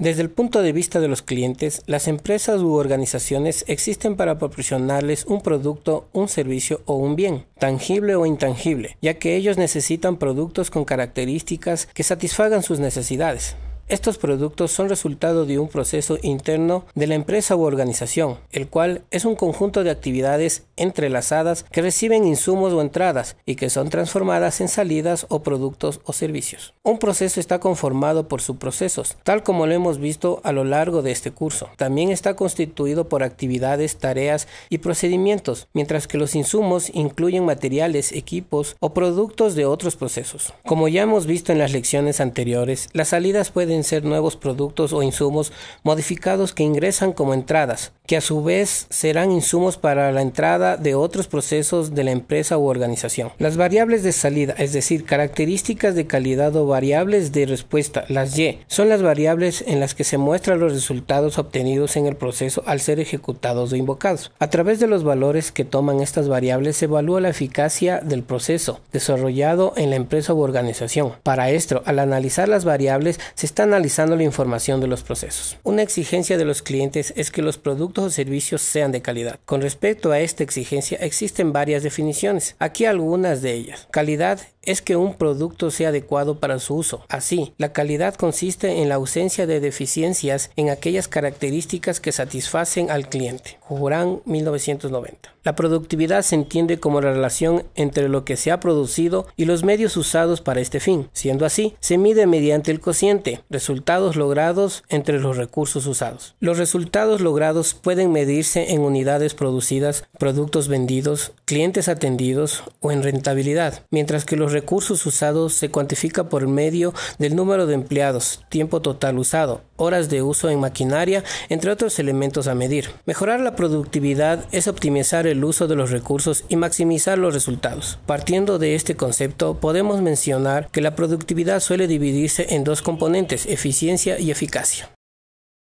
Desde el punto de vista de los clientes, las empresas u organizaciones existen para proporcionarles un producto, un servicio o un bien, tangible o intangible, ya que ellos necesitan productos con características que satisfagan sus necesidades. Estos productos son resultado de un proceso interno de la empresa u organización, el cual es un conjunto de actividades entrelazadas que reciben insumos o entradas y que son transformadas en salidas o productos o servicios. Un proceso está conformado por subprocesos, tal como lo hemos visto a lo largo de este curso. También está constituido por actividades, tareas y procedimientos, mientras que los insumos incluyen materiales, equipos o productos de otros procesos. Como ya hemos visto en las lecciones anteriores, las salidas pueden ser nuevos productos o insumos modificados que ingresan como entradas, que a su vez serán insumos para la entrada de otros procesos de la empresa u organización. Las variables de salida, es decir, características de calidad o variables de respuesta, las Y, son las variables en las que se muestran los resultados obtenidos en el proceso al ser ejecutados o invocados. A través de los valores que toman estas variables se evalúa la eficacia del proceso desarrollado en la empresa u organización. Para esto, al analizar las variables, se está analizando la información de los procesos. Una exigencia de los clientes es que los productos servicios sean de calidad. Con respecto a esta exigencia existen varias definiciones, aquí algunas de ellas. Calidad es que un producto sea adecuado para su uso. Así, la calidad consiste en la ausencia de deficiencias en aquellas características que satisfacen al cliente. Jurán 1990. La productividad se entiende como la relación entre lo que se ha producido y los medios usados para este fin. Siendo así, se mide mediante el cociente, resultados logrados entre los recursos usados. Los resultados logrados pueden medirse en unidades producidas, productos vendidos, clientes atendidos o en rentabilidad, mientras que los recursos usados se cuantifica por medio del número de empleados, tiempo total usado, horas de uso en maquinaria, entre otros elementos a medir. Mejorar la productividad es optimizar el uso de los recursos y maximizar los resultados. Partiendo de este concepto, podemos mencionar que la productividad suele dividirse en dos componentes, eficiencia y eficacia.